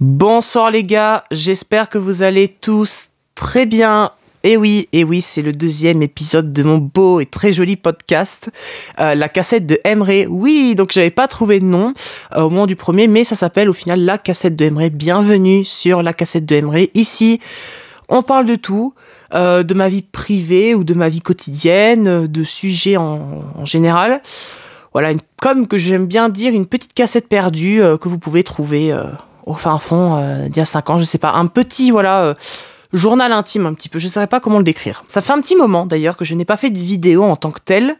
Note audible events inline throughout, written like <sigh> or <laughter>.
Bonsoir les gars, j'espère que vous allez tous très bien. Et eh oui, et eh oui, c'est le deuxième épisode de mon beau et très joli podcast, euh, la cassette de Emre. Oui, donc j'avais pas trouvé de nom euh, au moment du premier, mais ça s'appelle au final la cassette de Emre. Bienvenue sur la cassette de Emre. Ici, on parle de tout, euh, de ma vie privée ou de ma vie quotidienne, de sujets en, général. Voilà, une, comme que j'aime bien dire, une petite cassette perdue que vous pouvez trouver au fin fond euh, il y a 5 ans, je sais pas, un petit voilà euh, journal intime un petit peu, je ne saurais pas comment le décrire. Ça fait un petit moment d'ailleurs que je n'ai pas fait de vidéo en tant que telle.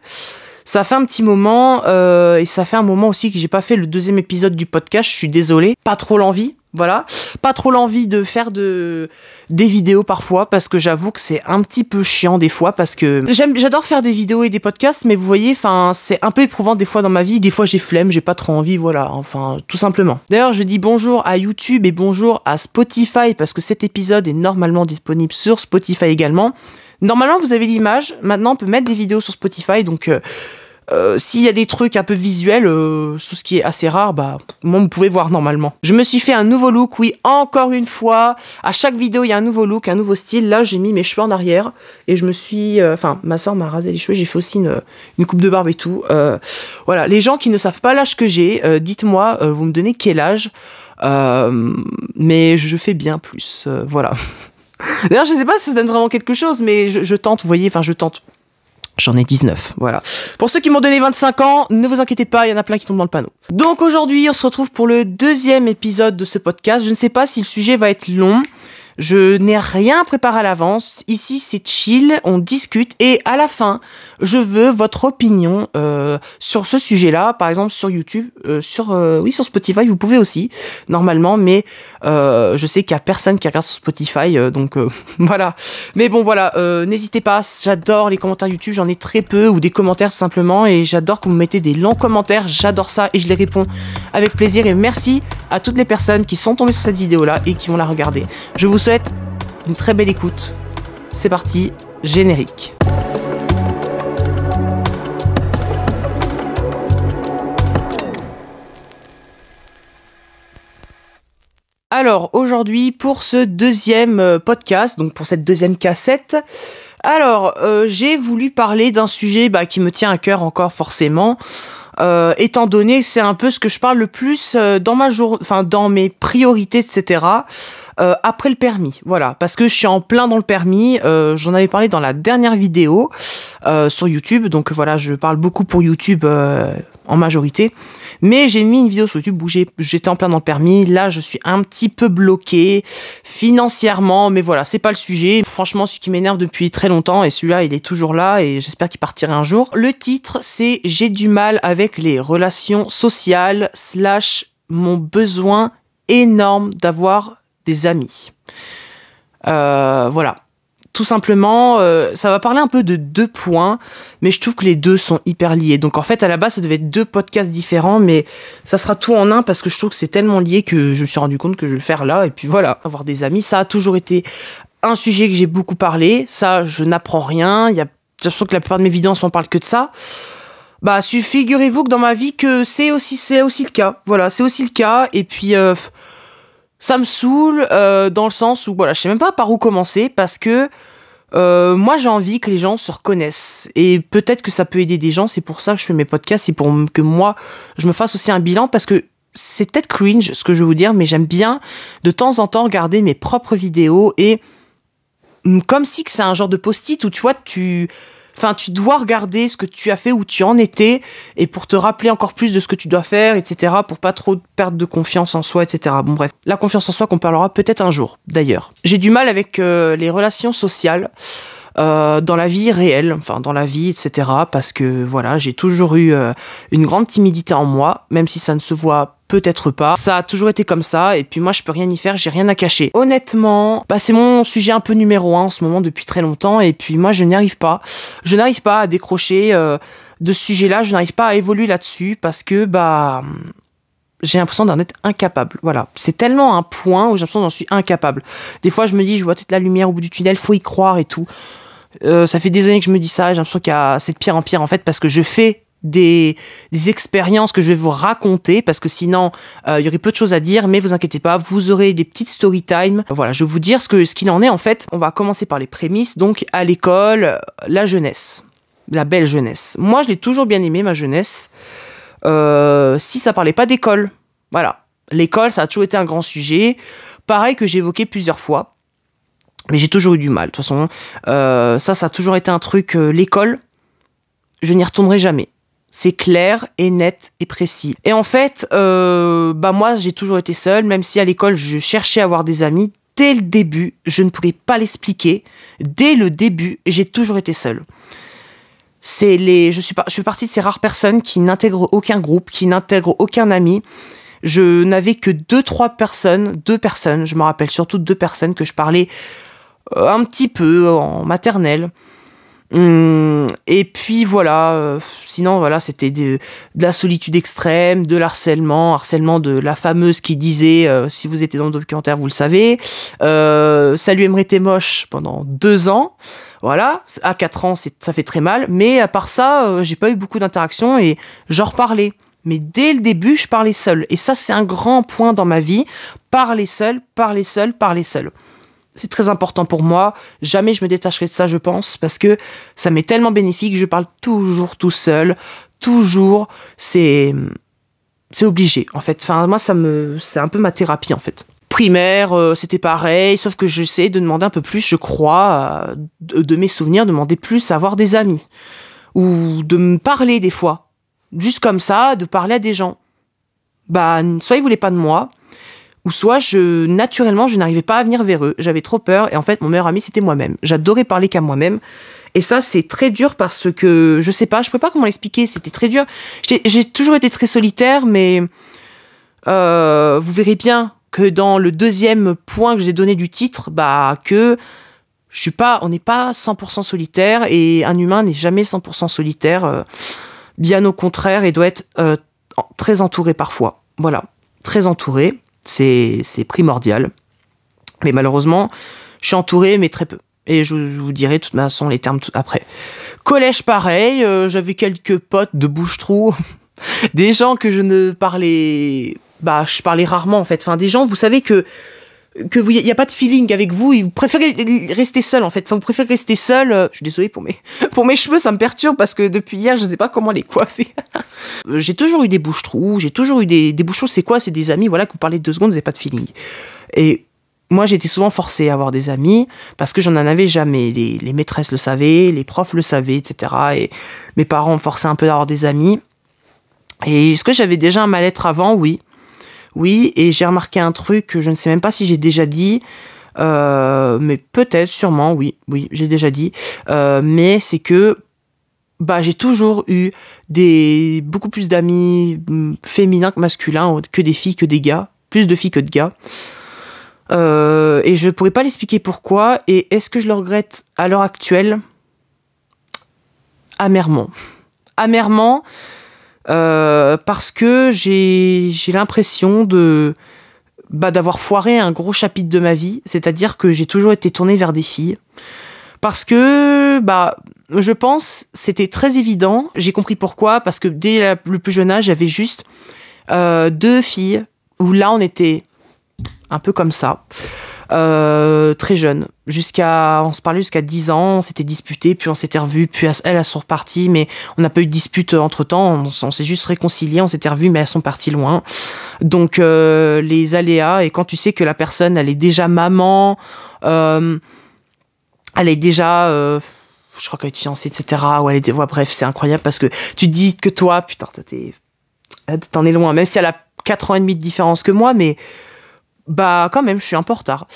Ça fait un petit moment euh, et ça fait un moment aussi que j'ai pas fait le deuxième épisode du podcast, je suis désolée, pas trop l'envie. Voilà, pas trop l'envie de faire de des vidéos parfois parce que j'avoue que c'est un petit peu chiant des fois parce que j'adore faire des vidéos et des podcasts mais vous voyez enfin c'est un peu éprouvant des fois dans ma vie, des fois j'ai flemme, j'ai pas trop envie voilà, enfin tout simplement. D'ailleurs, je dis bonjour à YouTube et bonjour à Spotify parce que cet épisode est normalement disponible sur Spotify également. Normalement, vous avez l'image, maintenant on peut mettre des vidéos sur Spotify donc euh, euh, s'il y a des trucs un peu visuels, sous euh, ce qui est assez rare, bah, moi, vous pouvez voir normalement. Je me suis fait un nouveau look, oui, encore une fois. À chaque vidéo, il y a un nouveau look, un nouveau style. Là, j'ai mis mes cheveux en arrière et je me suis. Euh, enfin, ma soeur m'a rasé les cheveux, j'ai fait aussi une, coupe de barbe et tout. voilà, les gens qui ne savent pas l'âge que j'ai, dites-moi, vous me donnez quel âge. mais je fais bien plus. voilà. <laughs> D'ailleurs, je sais pas si ça donne vraiment quelque chose, mais je tente, vous voyez, enfin, je tente. J'en ai 19, voilà. Pour ceux qui m'ont donné 25 ans, ne vous inquiétez pas, il y en a plein qui tombent dans le panneau. Donc aujourd'hui, on se retrouve pour le deuxième épisode de ce podcast. Je ne sais pas si le sujet va être long. Je n'ai rien préparé à l'avance. Ici, c'est chill, on discute et à la fin, je veux votre opinion euh, sur ce sujet-là, par exemple sur YouTube, euh, sur euh, oui sur Spotify, vous pouvez aussi normalement, mais je sais qu'il n'y a personne qui regarde sur Spotify, donc <laughs> voilà. Mais bon, voilà, n'hésitez pas. J'adore les commentaires YouTube, j'en ai très peu ou des commentaires tout simplement et j'adore que vous mettez des longs commentaires. J'adore ça et je les réponds avec plaisir et merci à toutes les personnes qui sont tombées sur cette vidéo-là et qui vont la regarder. Je vous souhaite une très belle écoute. C'est parti, générique. Alors aujourd'hui pour ce deuxième euh, podcast, donc pour cette deuxième cassette, alors euh, j'ai voulu parler d'un sujet bah, qui me tient à cœur encore forcément. Euh, étant donné c'est un peu ce que je parle le plus euh, dans ma enfin dans mes priorités, etc. Euh, après le permis, voilà, parce que je suis en plein dans le permis. J'en avais parlé dans la dernière vidéo sur YouTube, donc voilà, je parle beaucoup pour YouTube en majorité. Mais j'ai mis une vidéo sur YouTube où j'étais en plein dans le permis. Là, je suis un petit peu bloqué financièrement, mais voilà, c'est pas le sujet. Franchement, ce qui m'énerve depuis très longtemps, et celui-là, il est toujours là, et j'espère qu'il partira un jour. Le titre, c'est J'ai du mal avec les relations sociales, slash mon besoin énorme d'avoir des amis. Euh, voilà tout simplement, euh, ça va parler un peu de deux points, mais je trouve que les deux sont hyper liés. Donc en fait, à la base, ça devait être deux podcasts différents, mais ça sera tout en un parce que je trouve que c'est tellement lié que je me suis rendu compte que je vais le faire là. Et puis voilà, avoir des amis, ça a toujours été un sujet que j'ai beaucoup parlé. Ça, je n'apprends rien. Il y a l'impression que la plupart de mes vidéos, on parle que de ça. Bah, figurez-vous que dans ma vie, que c'est aussi, c'est aussi le cas. Voilà, c'est aussi le cas. Et puis. Euh, ça me saoule euh, dans le sens où voilà, je sais même pas par où commencer parce que euh, moi j'ai envie que les gens se reconnaissent et peut-être que ça peut aider des gens. C'est pour ça que je fais mes podcasts, c'est pour que moi je me fasse aussi un bilan parce que c'est peut-être cringe ce que je veux vous dire, mais j'aime bien de temps en temps regarder mes propres vidéos et comme si que c'est un genre de post-it où tu vois tu Enfin, tu dois regarder ce que tu as fait, où tu en étais, et pour te rappeler encore plus de ce que tu dois faire, etc., pour pas trop perdre de confiance en soi, etc. Bon, bref. La confiance en soi qu'on parlera peut-être un jour, d'ailleurs. J'ai du mal avec euh, les relations sociales. Euh, dans la vie réelle, enfin dans la vie, etc. Parce que voilà, j'ai toujours eu euh, une grande timidité en moi, même si ça ne se voit peut-être pas. Ça a toujours été comme ça, et puis moi je peux rien y faire, j'ai rien à cacher. Honnêtement, bah, c'est mon sujet un peu numéro un en ce moment depuis très longtemps, et puis moi je n'y arrive pas. Je n'arrive pas à décrocher euh, de ce sujet-là, je n'arrive pas à évoluer là-dessus, parce que bah j'ai l'impression d'en être incapable. Voilà. C'est tellement un point où j'ai l'impression d'en suis incapable. Des fois, je me dis, je vois peut-être la lumière au bout du tunnel, faut y croire et tout. Euh, ça fait des années que je me dis ça, j'ai l'impression qu'il y a cette pierre en pierre en fait parce que je fais des, expériences que je vais vous raconter parce que sinon euh, il y aurait peu de choses à dire mais vous inquiétez pas vous aurez des petites story time voilà je vais vous dire ce que ce qu'il en est en fait on va commencer par les prémices donc à l'école la jeunesse la belle jeunesse moi je l'ai toujours bien aimé ma jeunesse euh, si ça parlait pas d'école voilà l'école ça a toujours été un grand sujet pareil que j'évoquais plusieurs fois mais j'ai toujours eu du mal. De toute façon, euh, ça, ça a toujours été un truc. Euh, l'école, je n'y retournerai jamais. C'est clair et net et précis. Et en fait, euh, bah moi, j'ai toujours été seule, même si à l'école, je cherchais à avoir des amis. Dès le début, je ne pouvais pas l'expliquer. Dès le début, j'ai toujours été seule. C'est les, je suis, partie de ces rares personnes qui n'intègrent aucun groupe, qui n'intègrent aucun ami je n'avais que deux trois personnes, deux personnes, je me rappelle surtout deux personnes que je parlais euh, un petit peu en maternelle. Hum, et puis voilà, euh, sinon voilà, c'était de, la solitude extrême, de l'harcèlement, harcèlement de la fameuse qui disait, euh, si vous étiez dans le documentaire, vous le savez, ça lui aimerait être moche pendant deux ans. Voilà, à quatre ans, ça fait très mal, mais à part ça, j'ai pas eu beaucoup d'interactions et j'en reparlais. Mais dès le début, je parlais seul. Et ça, c'est un grand point dans ma vie. Parler seul, parler seul, parler seul c'est très important pour moi. Jamais je me détacherai de ça, je pense, parce que ça m'est tellement bénéfique. Je parle toujours tout seul, toujours. C'est c'est obligé en fait. Enfin, moi, ça me, c'est un peu ma thérapie en fait. Primaire, euh, c'était pareil, sauf que j'essaie de demander un peu plus, je crois, de, mes souvenirs, demander plus à avoir des amis. Ou de me parler des fois. Juste comme ça, de parler à des gens. Bah, soit ils voulaient pas de moi, ou soit je naturellement je n'arrivais pas à venir vers eux, j'avais trop peur et en fait mon meilleur ami c'était moi-même. J'adorais parler qu'à moi-même et ça c'est très dur parce que je sais pas, je peux pas comment l'expliquer, c'était très dur. J'ai toujours été très solitaire mais euh, vous verrez bien que dans le deuxième point que j'ai donné du titre, bah que je suis pas on n'est pas 100% solitaire et un humain n'est jamais 100% solitaire euh, bien au contraire il doit être euh, très entouré parfois. Voilà, très entouré. C'est primordial. Mais malheureusement, je suis entouré, mais très peu. Et je, vous dirai de toute façon les termes tout après. Collège, pareil, euh, j'avais quelques potes de bouche-trou, <laughs> des gens que je ne parlais. Bah, je parlais rarement en fait. Enfin, des gens, vous savez que que vous, il n'y a pas de feeling avec vous, vous préférez rester seul en fait. vous préférez rester seul. Euh, je suis désolée pour mes, <laughs> pour mes cheveux, ça me perturbe parce que depuis hier, je ne sais pas comment les coiffer. <laughs> Euh, j'ai toujours eu des bouches trous, j'ai toujours eu des, des C'est quoi C'est des amis, voilà, que vous parlez de deux secondes, vous n'avez pas de feeling. Et moi, j'étais souvent forcée à avoir des amis parce que j'en en avais jamais. Les, maîtresses le savaient, les profs le savaient, etc. Et mes parents ont forçaient un peu d'avoir des amis. Et est-ce que j'avais déjà un mal-être avant Oui. Oui, et j'ai remarqué un truc que je ne sais même pas si j'ai déjà dit. Euh, mais peut-être, sûrement, oui, oui, j'ai déjà dit. Euh, mais c'est que bah, j'ai toujours eu des beaucoup plus d'amis mm, féminins que masculins, que des filles, que des gars, plus de filles que de gars. Euh, et je pourrais pas l'expliquer pourquoi. Et est-ce que je le regrette à l'heure actuelle Amèrement. Amèrement, euh, parce que j'ai l'impression de bah, d'avoir foiré un gros chapitre de ma vie, c'est-à-dire que j'ai toujours été tourné vers des filles. Parce que, bah, je pense, c'était très évident. J'ai compris pourquoi, parce que dès le plus jeune âge, j'avais juste euh, deux filles où là, on était un peu comme ça. Euh, très jeune. Jusqu'à, on se parlait jusqu'à 10 ans, on s'était disputé, puis on s'était revu puis elle, elles sont reparties, mais on n'a pas eu de dispute euh, entre temps, on, s'est juste réconcilié on s'était revu mais elles sont parties loin. Donc euh, les aléas, et quand tu sais que la personne, elle est déjà maman, elle est déjà je crois qu'elle est fiancée, etc. bref, c'est incroyable parce que tu te dis que toi, putain, t'en es loin, même si elle a 4 ans et demi de différence que moi, mais bah quand même, je suis un peu en retard.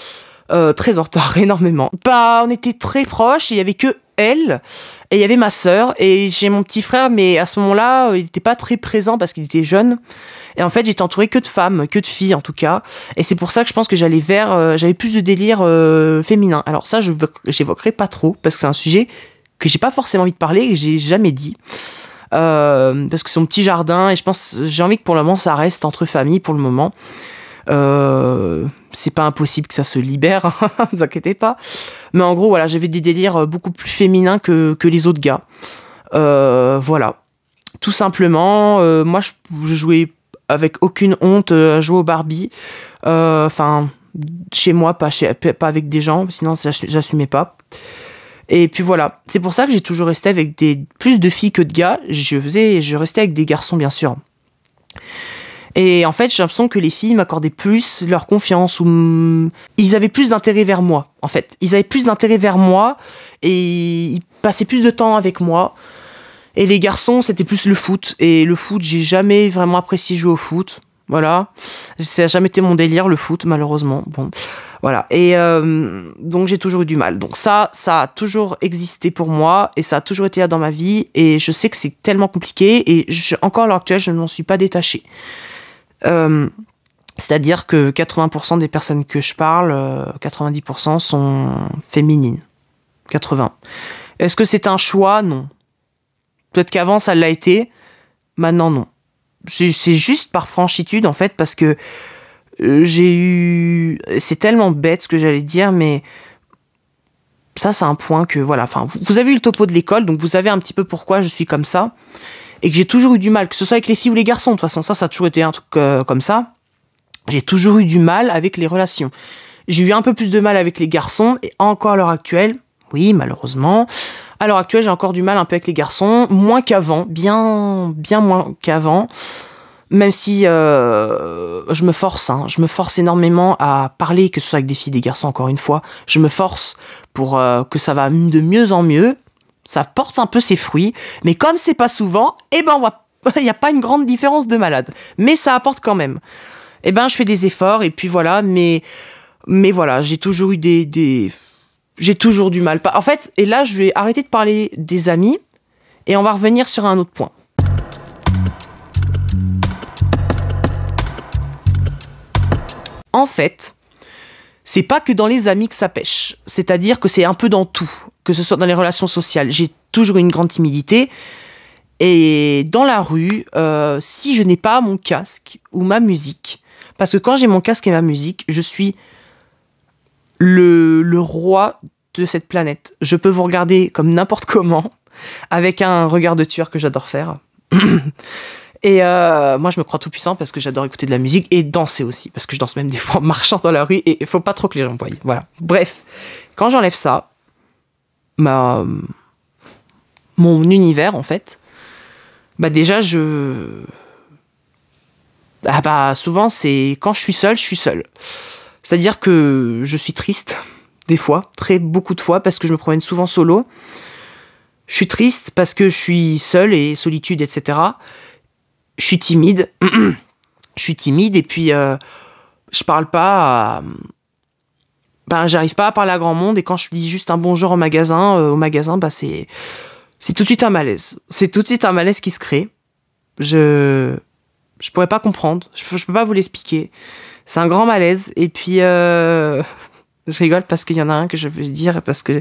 Euh, très en retard, <laughs> énormément. Bah on était très proches, il y avait que elle, et il y avait ma soeur et j'ai mon petit frère, mais à ce moment-là, il n'était pas très présent parce qu'il était jeune. Et en fait, j'étais entourée que de femmes, que de filles en tout cas. Et c'est pour ça que je pense que j'allais vers, euh, j'avais plus de délire euh, féminin. Alors ça, je j'évoquerai pas trop parce que c'est un sujet que j'ai pas forcément envie de parler et que j'ai jamais dit. parce que c'est mon petit jardin et je pense j'ai envie que pour le moment ça reste entre familles pour le moment euh, c'est pas impossible que ça se libère, <laughs> Ne vous inquiétez pas. Mais en gros, voilà, j'avais des délires euh, beaucoup plus féminins que, les autres gars. Euh, voilà. Tout simplement, moi, je, jouais avec aucune honte à jouer au Barbie. Enfin, chez moi, pas, pas avec des gens, sinon j'assumais pas. Et puis voilà, c'est pour ça que j'ai toujours resté avec des plus de filles que de gars. Je faisais, je restais avec des garçons bien sûr. Et en fait, j'ai l'impression que les filles m'accordaient plus leur confiance ou ils avaient plus d'intérêt vers moi. En fait, ils avaient plus d'intérêt vers moi et ils passaient plus de temps avec moi. Et les garçons, c'était plus le foot. Et le foot, j'ai jamais vraiment apprécié jouer au foot. Voilà. Ça n'a jamais été mon délire, le foot, malheureusement. Bon. Voilà. Et euh, donc, j'ai toujours eu du mal. Donc, ça, ça a toujours existé pour moi et ça a toujours été là dans ma vie. Et je sais que c'est tellement compliqué. Et je, encore à l'heure actuelle, je ne m'en suis pas détachée. Euh, c'est-à-dire que 80% des personnes que je parle, 90% euh, sont féminines. 80. Est-ce que c'est un choix Non. Peut-être qu'avant ça l'a été, maintenant non. C'est juste par franchitude en fait parce que euh, j'ai eu... C'est tellement bête ce que j'allais dire, mais ça c'est un point que voilà. Enfin, vous avez eu le topo de l'école, donc vous savez un petit peu pourquoi je suis comme ça et que j'ai toujours eu du mal, que ce soit avec les filles ou les garçons, de toute façon, ça, ça a toujours été un truc euh, comme ça. J'ai toujours eu du mal avec les relations. J'ai eu un peu plus de mal avec les garçons, et encore à l'heure actuelle, oui, malheureusement, à l'heure actuelle, j'ai encore du mal un peu avec les garçons, moins qu'avant, bien, bien moins qu'avant. Même si euh, je me force, hein, je me force énormément à parler, que ce soit avec des filles, des garçons, encore une fois, je me force pour euh, que ça va de mieux en mieux, ça porte un peu ses fruits, mais comme c'est pas souvent, eh ben il <laughs> n'y a pas une grande différence de malade, mais ça apporte quand même. Eh ben je fais des efforts et puis voilà, mais mais voilà, j'ai toujours eu des, des... j'ai toujours du mal. En fait, et là je vais arrêter de parler des amis et on va revenir sur un autre point. En fait, c'est pas que dans les amis que ça pêche, c'est-à-dire que c'est un peu dans tout que ce soit dans les relations sociales. J'ai toujours une grande timidité. Et dans la rue, euh, si je n'ai pas mon casque ou ma musique, parce que quand j'ai mon casque et ma musique, je suis le, le roi de cette planète. Je peux vous regarder comme n'importe <laughs> comment, avec un regard de tueur que j'adore faire. <clears throat> Et euh, moi, je me crois tout puissant parce que j'adore écouter de la musique et danser aussi, parce que je danse même des fois en marchant dans la rue et il faut pas trop que les gens voient. Voilà. Bref, quand j'enlève ça, ma, mon univers, en fait, bah déjà, je. Ah, bah, souvent, c'est quand je suis seul je suis seul C'est-à-dire que je suis triste, des fois, très beaucoup de fois, parce que je me promène souvent solo. Je suis triste parce que je suis seul et solitude, etc. Je suis timide. <clears throat> je suis timide et puis euh, je parle pas à, bah, j'arrive pas à parler à grand monde et quand je dis juste un bonjour au magasin, euh, au magasin, bah c'est c'est tout de suite un malaise. C'est tout de suite un malaise qui se crée. Je je pourrais pas comprendre. Je, peux pas vous l'expliquer. C'est un grand malaise et puis euh, <laughs> je rigole parce qu'il y en a un que je veux dire parce que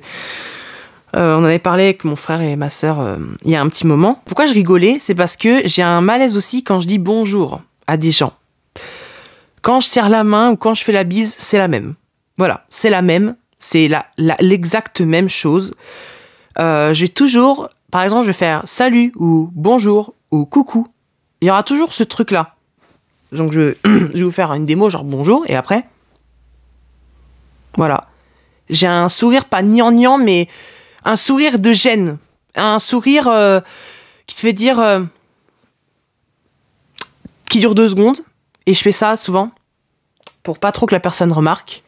euh, on en avait parlé avec mon frère et ma sœur il y a un petit moment. Pourquoi je rigolais C'est parce que j'ai un malaise aussi quand je dis bonjour à des gens. Quand je serre la main ou quand je fais la bise, c'est la même. Voilà, c'est la même, c'est l'exacte la, même chose. Euh, je toujours, par exemple, je vais faire salut ou bonjour ou coucou. Il y aura toujours ce truc-là. Donc je, <clears throat> vais vous faire une démo genre bonjour et après. Voilà. J'ai un sourire pas niant mais un sourire de gêne. Un sourire euh, qui te fait dire. Euh, qui dure deux secondes. Et je fais ça souvent. Pour pas trop que la personne remarque.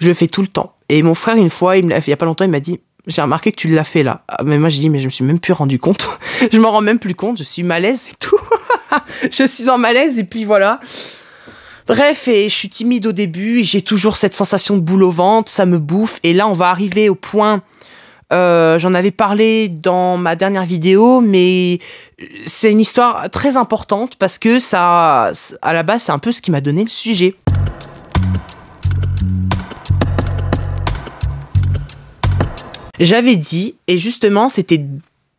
Je le fais tout le temps. Et mon frère, une fois, il, n'y a pas longtemps, il m'a dit j'ai remarqué que tu l'as fait là. Ah, mais moi, j'ai dit, mais je me suis même plus rendu compte. <laughs> je m'en rends même plus compte. Je suis malaise et tout. <laughs> je suis en malaise et puis voilà. Bref, et je suis timide au début. J'ai toujours cette sensation de boule au ventre. Ça me bouffe. Et là, on va arriver au point. Euh, j'en avais parlé dans ma dernière vidéo, mais euh, c'est une histoire très importante parce que ça, à la base, c'est un peu ce qui m'a donné le sujet. j'avais dit, et justement, c'était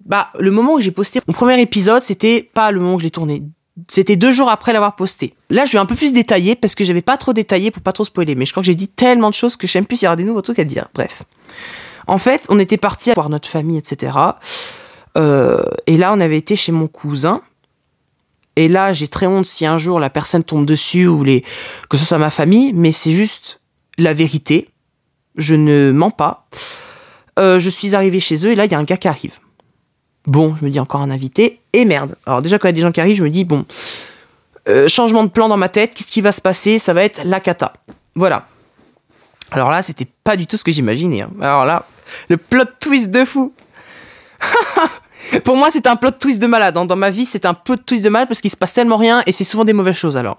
bah, le moment où j'ai posté mon premier épisode, c'était pas le moment où je l'ai tourné. C'était deux jours après l'avoir posté. Là, je vais un peu plus détailler parce que j'avais pas trop détaillé pour pas trop spoiler. Mais je crois que j'ai dit tellement de choses que j'aime plus s'il y aura des nouveaux trucs à dire. Bref. En fait, on était parti voir notre famille, etc. Euh, et là, on avait été chez mon cousin. Et là, j'ai très honte si un jour la personne tombe dessus ou les... que ce soit ma famille, mais c'est juste la vérité. Je ne mens pas. Euh, je suis arrivé chez eux et là, il y a un gars qui arrive. Bon, je me dis encore un invité, et merde. Alors déjà, quand il y a des gens qui arrivent, je me dis, bon, euh, changement de plan dans ma tête, qu'est-ce qui va se passer Ça va être la cata. Voilà. Alors là, c'était pas du tout ce que j'imaginais. Hein. Alors là, le plot twist de fou <laughs> Pour moi, c'est un plot twist de malade. Hein. Dans ma vie, c'est un peu de twist de malade parce qu'il se passe tellement rien et c'est souvent des mauvaises choses alors.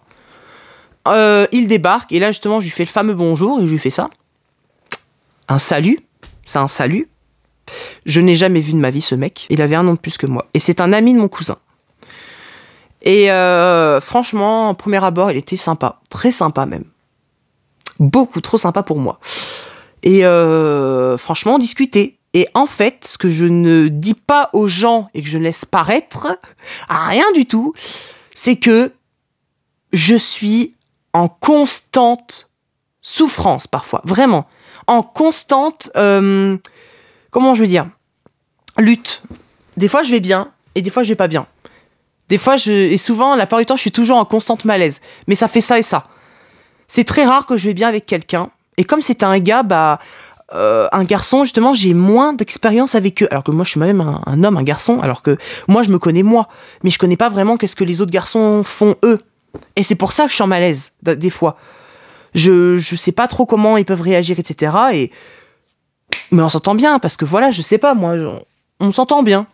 Euh, il débarque et là, justement, je lui fais le fameux bonjour et je lui fais ça. Un salut c'est un salut. Je n'ai jamais vu de ma vie ce mec. Il avait un an de plus que moi. Et c'est un ami de mon cousin. Et euh, franchement, en premier abord, il était sympa. Très sympa même. Beaucoup trop sympa pour moi. Et euh, franchement, on discutait. Et en fait, ce que je ne dis pas aux gens et que je laisse paraître, à rien du tout, c'est que je suis en constante souffrance parfois, vraiment, en constante, euh, comment je veux dire, lutte. Des fois je vais bien et des fois je vais pas bien. Des fois je, et souvent la plupart du temps je suis toujours en constante malaise. Mais ça fait ça et ça. C'est très rare que je vais bien avec quelqu'un. Et comme c'est un gars, bah, euh, un garçon, justement, j'ai moins d'expérience avec eux. Alors que moi, je suis même un, un, homme, un garçon, alors que moi, je me connais moi. Mais je connais pas vraiment qu'est-ce que les autres garçons font eux. Et c'est pour ça que je suis en malaise, des fois je je sais pas trop comment ils peuvent réagir, etc. Et mais on s'entend bien parce que voilà, je sais pas moi, on, s'entend bien.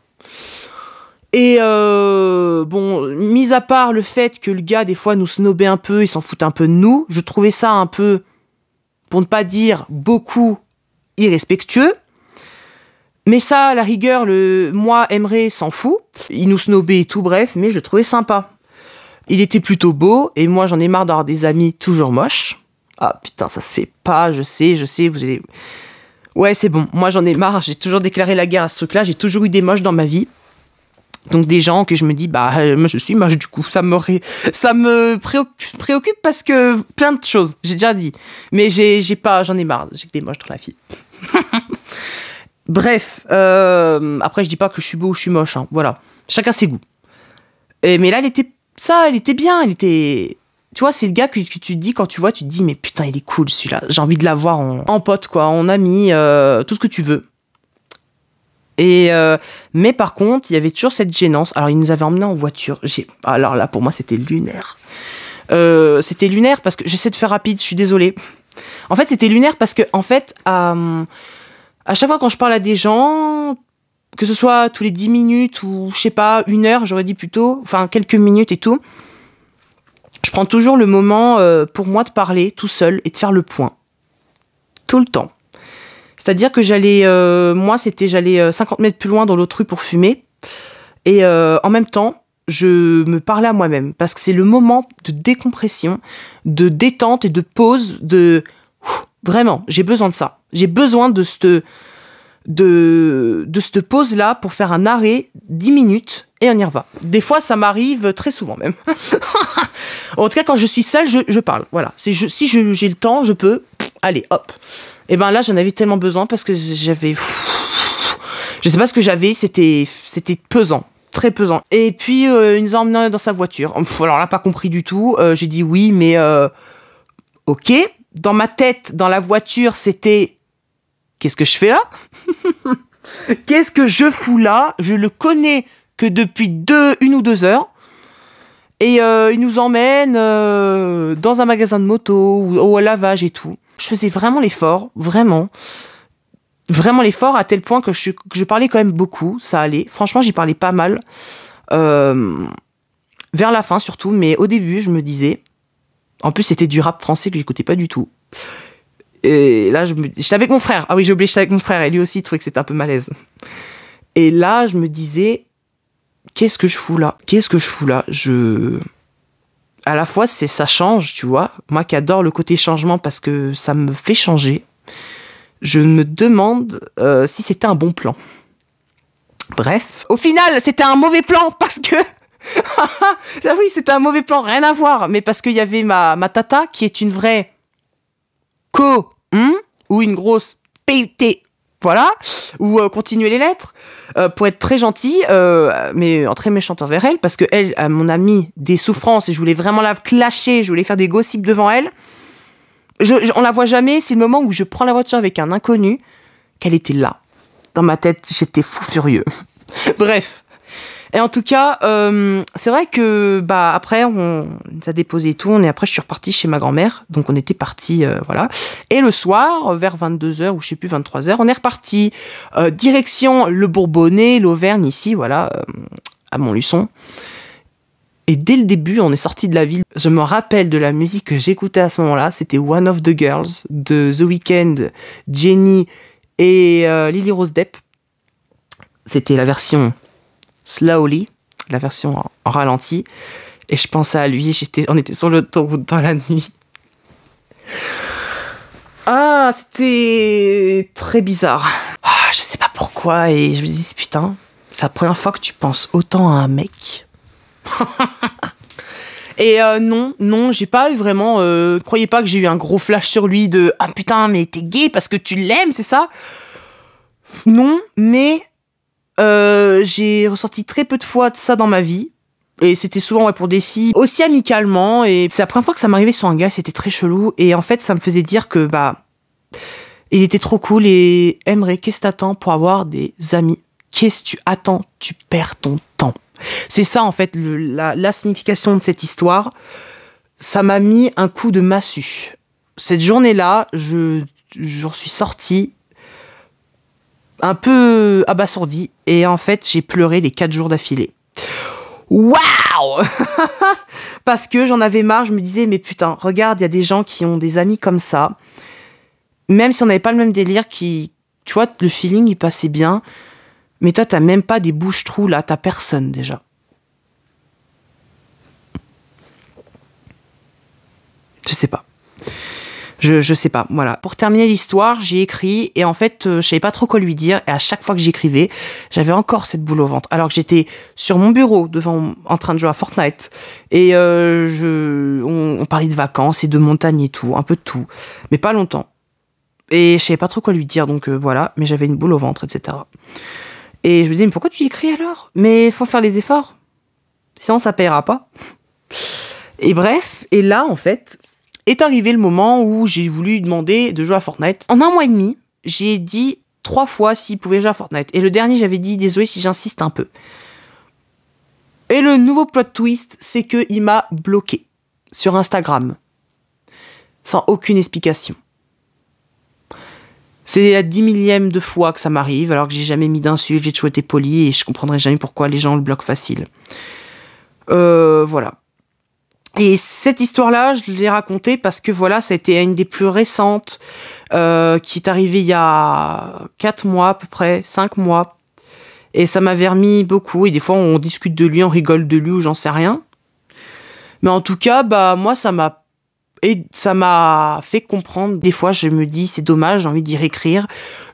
Et euh, bon, mis à part le fait que le gars des fois nous snobait un peu, il s'en fout un peu de nous, je trouvais ça un peu, pour ne pas dire beaucoup, irrespectueux. Mais ça, la rigueur, le moi aimerait s'en fout. Il nous snobait et tout, bref, mais je trouvais sympa. Il était plutôt beau, et moi j'en ai marre d'avoir des amis toujours moches. Ah putain, ça se fait pas, je sais, je sais, vous allez. Ouais, c'est bon, moi j'en ai marre, j'ai toujours déclaré la guerre à ce truc-là, j'ai toujours eu des moches dans ma vie. Donc des gens que je me dis, bah, euh, moi je suis moche, du coup, ça me, ça me préoccupe, parce que plein de choses, j'ai déjà dit. Mais j'ai, j'ai pas, j'en ai marre, j'ai que des moches dans la vie. <laughs> Bref, euh, après je dis pas que je suis beau ou je suis moche, hein. voilà. Chacun ses goûts. Et, mais là, elle était, ça, elle était bien, elle était, tu vois, c'est le gars que, tu te dis quand tu vois, tu te dis, mais putain, il est cool celui-là. J'ai envie de l'avoir en, en pote, quoi, en ami, euh, tout ce que tu veux. Et euh, mais par contre, il y avait toujours cette gênance. Alors, il nous avait emmenés en voiture. J'ai, alors là, pour moi, c'était lunaire. Euh, c'était lunaire parce que j'essaie de faire rapide, je suis désolée. En fait, c'était lunaire parce que, en fait, à, chaque fois quand je parle à des gens, que ce soit tous les 10 minutes ou je sais pas, une heure, j'aurais dit plutôt, enfin quelques minutes et tout, je prends toujours le moment euh, pour moi de parler tout seul et de faire le point. Tout le temps. C'est-à-dire que j'allais, euh, moi, c'était, j'allais 50 euh, mètres plus loin dans l'autre rue pour fumer. Et en même temps, je me parlais à moi-même parce que c'est le moment de décompression, de détente et de pause, de vraiment, j'ai besoin de ça. J'ai besoin de ce de, de cette pause-là pour faire un arrêt 10 minutes et on y revient Des fois, ça m'arrive très souvent même. <laughs> en tout cas, quand je suis seule, je, je parle. Voilà. Si j'ai si le temps, je peux. Allez, hop. Et eh ben là, j'en avais tellement besoin parce que j'avais. Je sais pas ce que j'avais, c'était c'était pesant très pesant. Et puis, euh, il nous a dans sa voiture. Alors là, pas compris du tout. Euh, j'ai dit oui, mais euh, ok. Dans ma tête, dans la voiture, c'était Qu'est-ce que je fais là <laughs> Qu'est-ce que je fous là Je le connais que depuis deux, une ou deux heures. Et euh, il nous emmène euh, dans un magasin de moto ou au lavage et tout. Je faisais vraiment l'effort, vraiment. Vraiment l'effort à tel point que je, parlais quand même beaucoup, ça allait. Franchement, j'y parlais pas mal. Euh, vers la fin surtout, mais au début, je me disais. En plus, c'était du rap français que j'écoutais pas du tout. Et là, j'étais avec mon frère. Ah oui, j'ai oublié, j'étais avec mon frère. Et lui aussi, il trouvait que c'était un peu malaise. Et là, je me disais, qu'est-ce que je fous là Qu'est-ce que je fous là Je. À la fois, c'est ça change, tu vois. Moi qui adore le côté changement parce que ça me fait changer. Je me demande euh, si c'était un bon plan. Bref, au final, c'était un mauvais plan parce que. ah <laughs> oui, c'était un mauvais plan, rien à voir. Mais parce qu'il y avait ma, ma tata qui est une vraie co hein, ou une grosse PUT voilà, ou euh, continuer les lettres, euh, pour être très gentil, euh, mais en très méchante envers elle, parce que elle, mon amie, des souffrances, et je voulais vraiment la clasher, je voulais faire des gossips devant elle. Je, on la voit jamais, c'est le moment où je prends la voiture avec un inconnu, qu'elle était là. Dans ma tête, j'étais fou furieux. <laughs> Bref, et en tout cas, euh, c'est vrai que bah après on a déposé tout, on est après je suis repartie chez ma grand-mère, donc on était parti euh, voilà. Et le soir, vers 22h ou je sais plus 23h, on est reparti euh, direction le Bourbonnais, l'Auvergne ici voilà à Montluçon. Et dès le début, on est sorti de la ville. Je me rappelle de la musique que j'écoutais à ce moment-là. C'était One of the Girls de The Weeknd, Jenny et Lily Rose Depp. C'était la version Slowly, la version en, ralenti. Et je pensais à lui, j'étais, on était sur l'autoroute dans la nuit. Ah, c'était très bizarre. Ah, je sais pas pourquoi, et je me dis, putain, c'est la première fois que tu penses autant à un mec. <laughs> Et euh, non, non, j'ai pas eu vraiment. Euh, croyez pas que j'ai eu un gros flash sur lui de Ah putain, mais t'es gay parce que tu l'aimes, c'est ça Non, mais euh, j'ai ressorti très peu de fois de ça dans ma vie. Et c'était souvent ouais, pour des filles, aussi amicalement. Et c'est la première fois que ça m'arrivait sur un gars, c'était très chelou. Et en fait, ça me faisait dire que, bah, il était trop cool. Et aimerait qu'est-ce t'attends pour avoir des amis Qu'est-ce tu attends Tu perds ton temps. C'est ça, en fait, la, signification de cette histoire. Ça m'a mis un coup de massue. Cette journée-là, je j'en suis sortie un peu abasourdi et en fait j'ai pleuré les quatre jours d'affilée. Waouh <laughs> Parce que j'en avais marre, je me disais mais putain, regarde, il y a des gens qui ont des amis comme ça. Même si on n'avait pas le même délire qui tu vois, le feeling il passait bien, mais toi t'as même pas des bouches trous là, t'as personne déjà. Je sais pas. Je, sais pas. Voilà. Pour terminer l'histoire, j'ai écrit et en fait, euh, je savais pas trop quoi lui dire. Et à chaque fois que j'écrivais, j'avais encore cette boule au ventre. Alors que j'étais sur mon bureau, devant, en train de jouer à Fortnite. Et euh, je, on, parlait de vacances et de montagne et tout, un peu de tout, mais pas longtemps. Et je savais pas trop quoi lui dire, donc euh, voilà. Mais j'avais une boule au ventre, etc. Et je me disais, mais pourquoi tu écris alors Mais faut faire les efforts. Sinon, ça payera pas. Et bref, et là, en fait, est arrivé le moment où j'ai voulu lui demander de jouer à Fortnite. En un mois et demi, j'ai dit trois fois s'il pouvait jouer à Fortnite. Et le dernier, j'avais dit désolé si j'insiste un peu. Et le nouveau plot twist, c'est qu'il m'a bloqué sur Instagram. Sans aucune explication. C'est la dix millième de fois que ça m'arrive, alors que j'ai jamais mis d'insultes, j'ai toujours été poli et je comprendrai jamais pourquoi les gens le bloquent facile. Euh, voilà. Et cette histoire-là, je l'ai racontée parce que voilà, ça a été une des plus récentes euh, qui est arrivée il y a 4 mois à peu près, 5 mois. Et ça m'a vermis beaucoup. Et des fois, on discute de lui, on rigole de lui ou j'en sais rien. Mais en tout cas, bah moi, ça m'a et ça m'a fait comprendre. Des fois, je me dis, c'est dommage, j'ai envie d'y réécrire.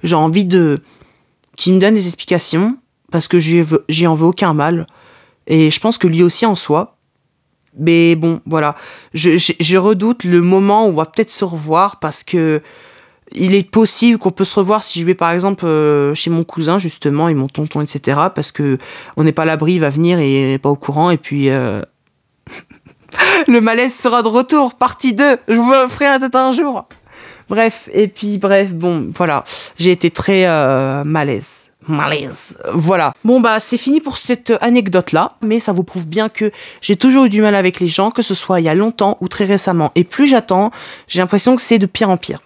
J'ai envie de qu'il me donne des explications parce que j'y en veux aucun mal. Et je pense que lui aussi en soi, mais bon, voilà. Je, redoute le moment où on va peut-être se revoir parce que il est possible qu'on peut se revoir si je vais par exemple euh, chez mon cousin justement et mon tonton, etc. Parce que on n'est pas à l'abri, il va venir et pas au courant. Et puis. Euh, <laughs> le malaise sera de retour, partie 2. Je vous offrir un être un jour. Bref, et puis bref, bon, voilà. J'ai été très euh, malaise malaise. Voilà. Bon bah c'est fini pour cette anecdote là, mais ça vous prouve bien que j'ai toujours eu du mal avec les gens, que ce soit il y a longtemps ou très récemment. Et plus j'attends, j'ai l'impression que c'est de pire en pire.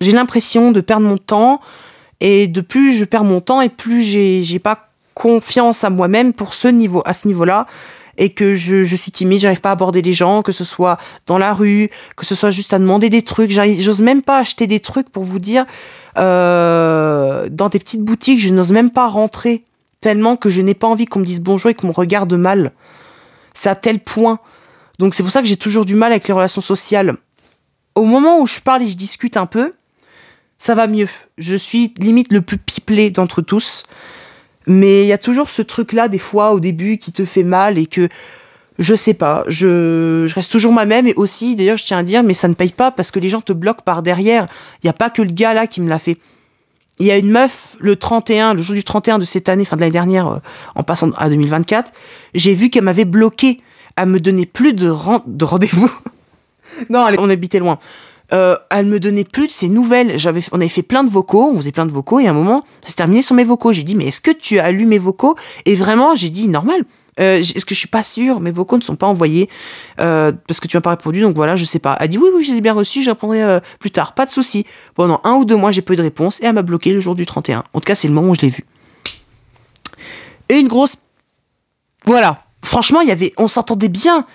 J'ai l'impression de perdre mon temps, et de plus je perds mon temps, et plus j'ai pas confiance à moi-même pour ce niveau, à ce niveau-là et que je, suis timide, j'arrive pas à aborder les gens, que ce soit dans la rue, que ce soit juste à demander des trucs. J'ose même pas acheter des trucs pour vous dire. Euh, dans des petites boutiques, je n'ose même pas rentrer tellement que je n'ai pas envie qu'on me dise bonjour et qu'on me regarde mal. C'est à tel point. Donc c'est pour ça que j'ai toujours du mal avec les relations sociales. Au moment où je parle et je discute un peu, ça va mieux. Je suis limite le plus piplé d'entre tous. Mais il y a toujours ce truc-là, des fois, au début, qui te fait mal et que je sais pas, je, reste toujours ma même et aussi, d'ailleurs, je tiens à dire, mais ça ne paye pas parce que les gens te bloquent par derrière. Il n'y a pas que le gars là qui me l'a fait. Il y a une meuf, le 31, le jour du 31 de cette année, fin de l'année dernière, euh, en passant à 2024, j'ai vu qu'elle m'avait bloqué. à me donner plus de, rendez-vous. <laughs> non, allez on habitait loin elle euh, me donnait plus de ses nouvelles. J'avais, on avait fait plein de vocaux, on faisait plein de vocaux, et à un moment, c'est terminé sur mes vocaux. J'ai dit, mais est-ce que tu as lu mes vocaux Et vraiment, j'ai dit, normal. Euh, est-ce que je suis pas sûre Mes vocaux ne sont pas envoyés euh, parce que tu m'as pas répondu, donc voilà, je sais pas. Elle dit oui, oui, je les ai bien reçus, je répondrai plus tard, pas de souci. Pendant un ou deux mois, j'ai pas eu de réponse et elle m'a bloqué le jour du 31. En tout cas, c'est le moment où je l'ai vu. Et une grosse. Voilà. Franchement, il y avait, on s'entendait bien.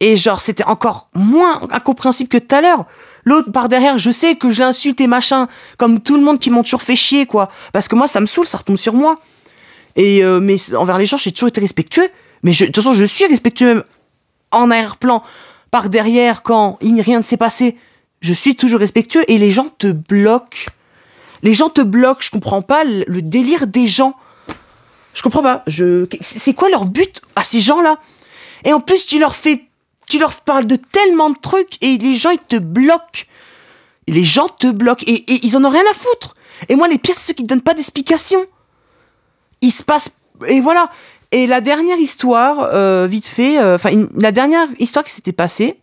Et genre, c'était encore moins incompréhensible que tout à l'heure. L'autre, par derrière, je sais que je l'insulte et machin. Comme tout le monde qui m'ont toujours fait chier, quoi. Parce que moi, ça me saoule, ça retombe sur moi. Et euh, mais envers les gens, j'ai toujours été respectueux. Mais de toute façon, je suis respectueux même en arrière-plan, par derrière, quand il, rien ne s'est passé. Je suis toujours respectueux et les gens te bloquent. Les gens te bloquent, je comprends pas le, délire des gens. Je comprends pas. Je... C'est quoi leur but à ces gens-là Et en plus, tu leur fais tu leur parles de tellement de trucs et les gens, ils te bloquent. Les gens te bloquent et, ils en ont rien à foutre. Et moi, les pièces, c'est ceux qui ne donnent pas d'explication. Il se passe. Et voilà. Et la dernière histoire, euh, vite fait, euh, enfin, la dernière histoire qui s'était passée,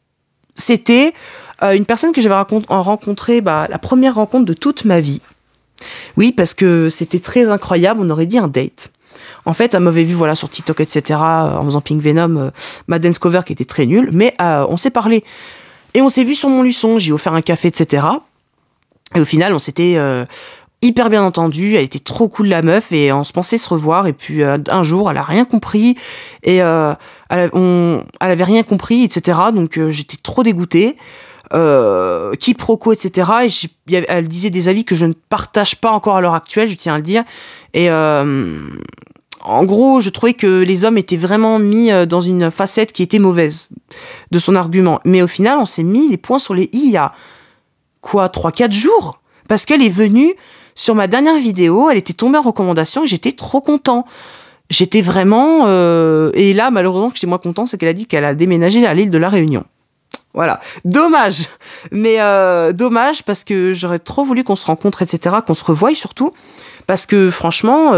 c'était euh, une personne que j'avais rencontrée, bah, la première rencontre de toute ma vie. Oui, parce que c'était très incroyable, on aurait dit un date. En fait, elle m'avait vu, voilà, sur TikTok, etc., euh, en faisant Pink Venom, euh, ma dance cover qui était très nulle, mais euh, on s'est parlé. Et on s'est vu sur mon luçon, j'ai offert un café, etc. Et au final, on s'était hyper bien entendu, elle était trop cool la meuf et on se pensait se revoir et puis un jour elle a rien compris et elle, avait rien compris etc donc j'étais trop dégoûtée quiproquo etc et elle disait des avis que je ne partage pas encore à l'heure actuelle je tiens à le dire et en gros, je trouvais que les hommes étaient vraiment mis euh, dans une facette qui était mauvaise de son argument. Mais au final, on s'est mis les points sur les i il y a quoi 3-4 jours Parce qu'elle est venue sur ma dernière vidéo, elle était tombée en recommandation et j'étais trop content. J'étais vraiment... Euh, et là, malheureusement, que j'étais moins content, c'est qu'elle a dit qu'elle a déménagé à l'île de la Réunion. Voilà. Dommage. Mais euh, dommage parce que j'aurais trop voulu qu'on se rencontre, etc., qu'on se revoie surtout. Parce que franchement,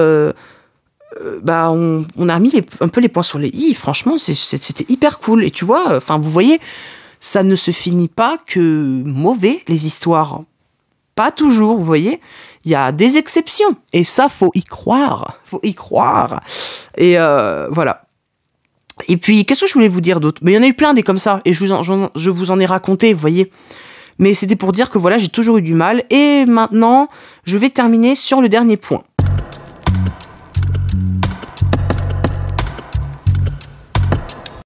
euh, bah, on, a mis un peu les points sur les i. Franchement, c'était hyper cool. Et tu vois, enfin, vous voyez, ça ne se finit pas que mauvais, les histoires. Pas toujours, vous voyez. Il y a des exceptions. Et ça, faut y croire. Faut y croire. Et euh, voilà. Et puis, qu'est-ce que je voulais vous dire d'autre Mais il y en a eu plein des comme ça. Et je vous en, vous en ai raconté, vous voyez. Mais c'était pour dire que voilà, j'ai toujours eu du mal. Et maintenant, je vais terminer sur le dernier point.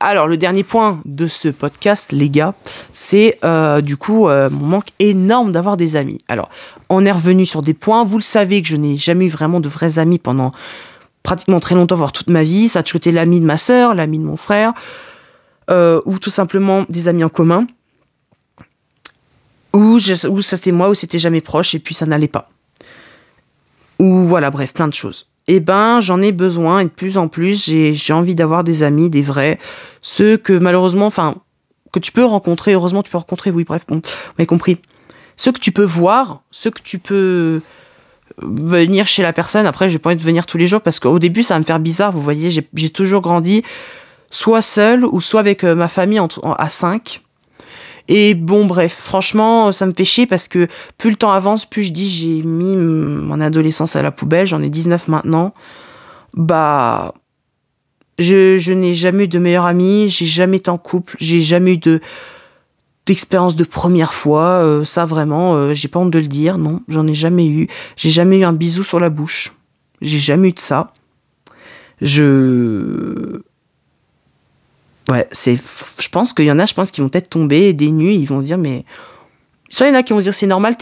Alors, le dernier point de ce podcast, les gars, c'est euh, du coup euh, mon manque énorme d'avoir des amis. Alors, on est revenu sur des points. Vous le savez que je n'ai jamais eu vraiment de vrais amis pendant pratiquement très longtemps, voire toute ma vie. Ça a toujours été l'ami de ma sœur, l'ami de mon frère, euh, ou tout simplement des amis en commun. Ou, ou c'était moi, ou c'était jamais proche, et puis ça n'allait pas. Ou voilà, bref, plein de choses eh ben j'en ai besoin et de plus en plus j'ai envie d'avoir des amis, des vrais, ceux que malheureusement, enfin que tu peux rencontrer, heureusement tu peux rencontrer, oui bref, on compris. Ceux que tu peux voir, ceux que tu peux euh, venir chez la personne, après j'ai pas envie de venir tous les jours parce qu'au début ça va me faire bizarre, vous voyez, j'ai toujours grandi soit seul ou soit avec euh, ma famille à 5 et bon, bref, franchement, ça me fait chier parce que plus le temps avance, plus je dis j'ai mis mon adolescence à la poubelle, j'en ai 19 maintenant. Bah, je, n'ai jamais eu de meilleur amie, j'ai jamais été en couple, j'ai jamais eu d'expérience de première fois, euh, ça vraiment, euh, j'ai pas honte de le dire, non, j'en ai jamais eu. J'ai jamais eu un bisou sur la bouche. J'ai jamais eu de ça. Je c'est, je pense qu'il y en a, je pense, qui vont peut-être tomber des nuits, ils vont se dire, mais. Soit il y en a qui vont se dire, c'est normal,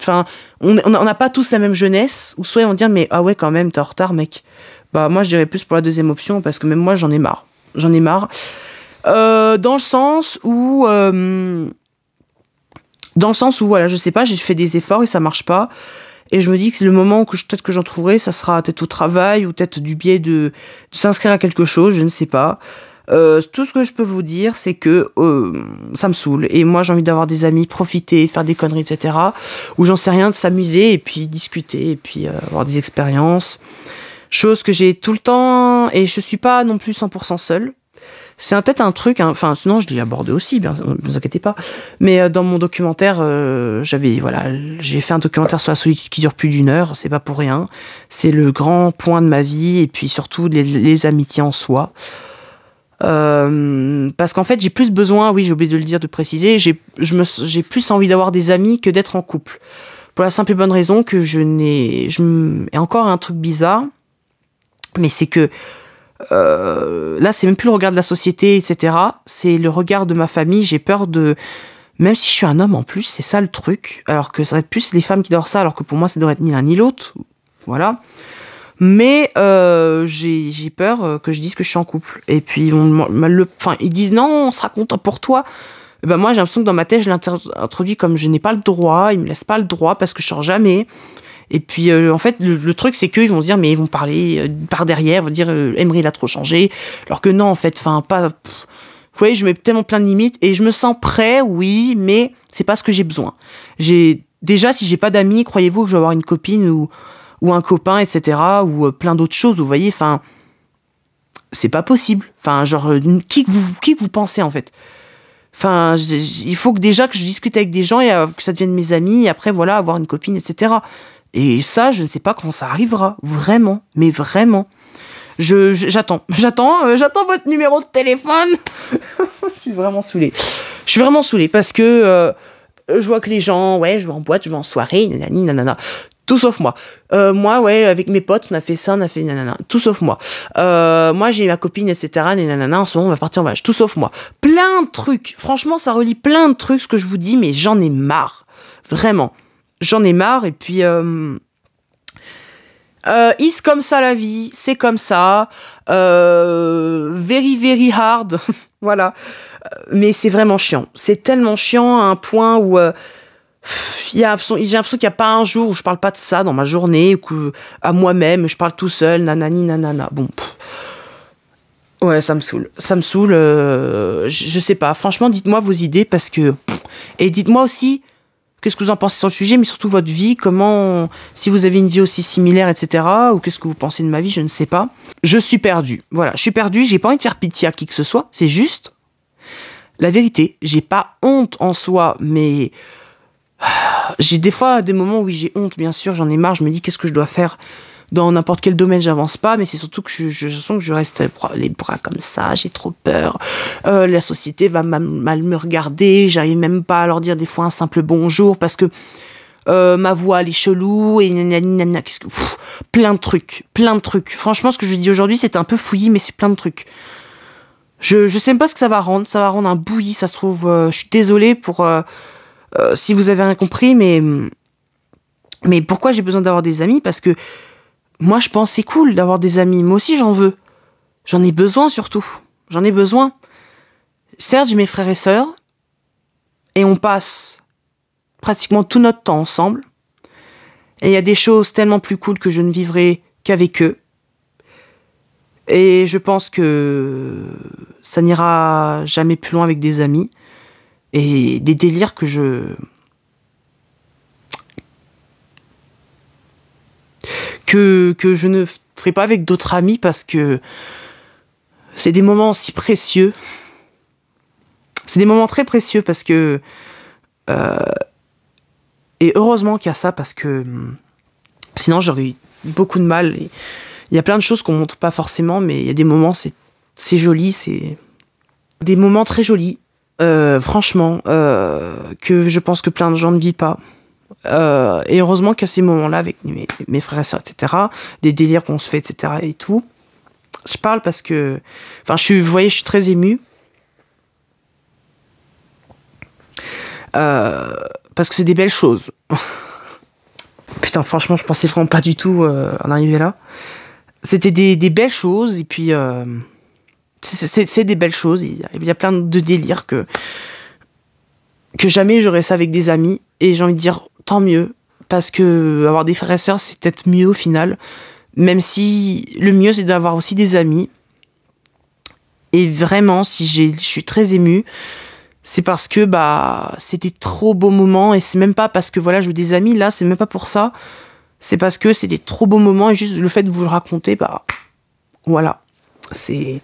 enfin, on n'a pas tous la même jeunesse, ou soit ils vont dire, mais ah ouais, quand même, t'es en retard, mec. Bah, moi, je dirais plus pour la deuxième option, parce que même moi, j'en ai marre. J'en ai marre. Euh, dans le sens où. Euh, dans le sens où, voilà, je sais pas, j'ai fait des efforts et ça marche pas. Et je me dis que c'est le moment où peut-être que j'en trouverai, ça sera peut-être au travail ou peut-être du biais de, de s'inscrire à quelque chose, je ne sais pas. Euh, tout ce que je peux vous dire, c'est que euh, ça me saoule. Et moi, j'ai envie d'avoir des amis, profiter, faire des conneries, etc. où j'en sais rien, de s'amuser et puis discuter et puis euh, avoir des expériences. Chose que j'ai tout le temps et je suis pas non plus 100% seule. C'est peut-être un truc, hein, enfin, sinon je l'ai abordé aussi, bien, euh, ne vous inquiétez pas. Mais dans mon documentaire, j'avais, voilà, j'ai fait un documentaire sur la solitude qui dure plus d'une heure, c'est pas pour rien. C'est le grand point de ma vie et puis surtout les amitiés en soi. Euh, parce qu'en fait, j'ai plus besoin, oui, j'ai oublié de le dire, de préciser, j'ai plus envie d'avoir des amis que d'être en couple. Pour la simple et bonne raison que je n'ai. Et encore un truc bizarre, mais c'est que. Euh, là, c'est même plus le regard de la société, etc. C'est le regard de ma famille. J'ai peur de. Même si je suis un homme en plus, c'est ça le truc. Alors que ça va être plus les femmes qui dorment ça, alors que pour moi, ça devrait être ni l'un ni l'autre. Voilà. Mais euh, j'ai peur euh, que je dise que je suis en couple. Et puis on, le, ils disent non, on sera content pour toi. Eh ben moi j'ai l'impression que dans ma tête je l'introduis comme je n'ai pas le droit, ils me laissent pas le droit parce que je sors jamais. Et puis euh, en fait le, truc c'est qu'ils vont dire mais ils vont parler par derrière, ils vont dire Emery l'a trop changé, alors que non en fait, enfin pas. vous voyez, je mets tellement plein de limites et je me sens prêt, oui, mais c'est pas ce que j'ai besoin. J'ai déjà si j'ai pas d'amis, croyez-vous que je vais avoir une copine ou ou un copain, etc., ou euh, plein d'autres choses, vous voyez, enfin, c'est pas possible. Enfin, genre, euh, qui vous, qui vous pensez, en fait Enfin, il faut que déjà que je discute avec des gens et euh, que ça devienne mes amis, et après, voilà, avoir une copine, etc. Et ça, je ne sais pas quand ça arrivera, vraiment, mais vraiment. j'attends, <laughs> j'attends, j'attends votre numéro de téléphone. <laughs> je suis vraiment saoulée. Je suis vraiment saoulée parce que je vois que les gens, ouais, je vais en boîte, je vais en soirée, nanani, nanana. Tout sauf moi. Euh, moi, ouais, avec mes potes, on a fait ça, on a fait nanana. Tout sauf moi. Euh, moi, j'ai ma copine, etc. nanana, en ce moment, on va partir en voyage. Tout sauf moi. Plein de trucs. Franchement, ça relie plein de trucs, ce que je vous dis, mais j'en ai marre. Vraiment. J'en ai marre. Et puis... Euh, euh is comme ça la vie, c'est comme ça. very very hard, <laughs> voilà. Mais c'est vraiment chiant. C'est tellement chiant à un point où j'ai l'impression qu'il n'y a pas un jour où je parle pas de ça dans ma journée, ou à moi-même, je parle tout seul, nanani, nanana. Bon, ouais, ça me saoule. Ça me saoule, euh, je, sais pas. Franchement, dites-moi vos idées parce que. et dites-moi aussi qu'est-ce que vous en pensez sur le sujet, mais surtout votre vie, comment. Si vous avez une vie aussi similaire, etc. Ou qu'est-ce que vous pensez de ma vie, je ne sais pas. Je suis perdu. Voilà, je suis perdu, j'ai pas envie de faire pitié à qui que ce soit, c'est juste. La vérité, j'ai pas honte en soi, mais j'ai des fois des moments où j'ai honte, bien sûr, j'en ai marre, je me dis qu'est-ce que je dois faire dans n'importe quel domaine, j'avance pas, mais c'est surtout que je, sens que je reste les bras comme ça, j'ai trop peur. Euh, la société va mal, me regarder, j'arrive même pas à leur dire des fois un simple bonjour parce que euh, ma voix elle est chelou et quest que plein de trucs, plein de trucs. Franchement, ce que je dis aujourd'hui, c'est un peu fouillis, mais c'est plein de trucs. Je sais même pas ce que ça va rendre, ça va rendre un bouilli, ça se trouve. Euh, je suis désolée pour euh, si vous avez rien compris, mais, mais pourquoi j'ai besoin d'avoir des amis Parce que moi, je pense c'est cool d'avoir des amis. Moi aussi, j'en veux. J'en ai besoin surtout. J'en ai besoin. Certes, j'ai mes frères et sœurs, et on passe pratiquement tout notre temps ensemble. Et il y a des choses tellement plus cool que je ne vivrai qu'avec eux. Et je pense que ça n'ira jamais plus loin avec des amis et des délires que je. que, je ne ferai pas avec d'autres amis parce que c'est des moments si précieux. C'est des moments très précieux parce que. Euh, et heureusement qu'il y a ça parce que hmm, sinon j'aurais eu beaucoup de mal. Il y a plein de choses qu'on montre pas forcément, mais il y a des moments, c'est joli, c'est des moments très jolis. Euh, franchement, euh, que je pense que plein de gens ne vivent pas. Euh, et heureusement qu'à ces moments-là, avec mes, frères et soeurs, etc., des délires qu'on se fait, etc., et tout, je parle parce que, enfin, je vous voyez, je suis très ému. parce que c'est des belles choses. <laughs> Putain, franchement, je pensais vraiment pas du tout en arriver là. C'était des, belles choses, et puis c'est des belles choses. Il y a plein de délires que, que jamais j'aurais ça avec des amis. Et j'ai envie de dire, tant mieux. Parce que avoir des frères et sœurs, c'est peut-être mieux au final. Même si le mieux, c'est d'avoir aussi des amis. Et vraiment, si je suis très émue, c'est parce que bah c'était trop beaux moments. Et c'est même pas parce que voilà, je veux des amis. Là, c'est même pas pour ça. C'est parce que c'est des trop beaux moments. Et juste le fait de vous le raconter, bah voilà. C'est